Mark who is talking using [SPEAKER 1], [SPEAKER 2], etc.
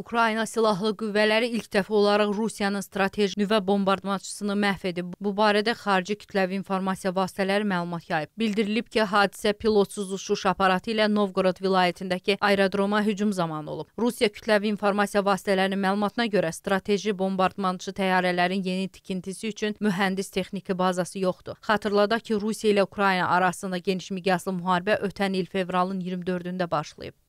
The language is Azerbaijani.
[SPEAKER 1] Ukrayna silahlı qüvvələri ilk dəfə olaraq Rusiyanın strateji nüvə bombardmançısını məhv edib. Bu barədə xarici kütləvi informasiya vasitələri məlumat yayıb. Bildirilib ki, hadisə pilotsuz uçuş aparatı ilə Novqorod vilayətindəki aerodroma hücum zamanı olub. Rusiya kütləvi informasiya vasitələrinin məlumatına görə strateji bombardmançı təyyarələrin yeni tikintisi üçün mühəndis texniki bazası yoxdur. Xatırladaq ki, Rusiya ilə Ukrayna arasında geniş miqyaslı müharibə ötən il fevralın 24-də başlayıb.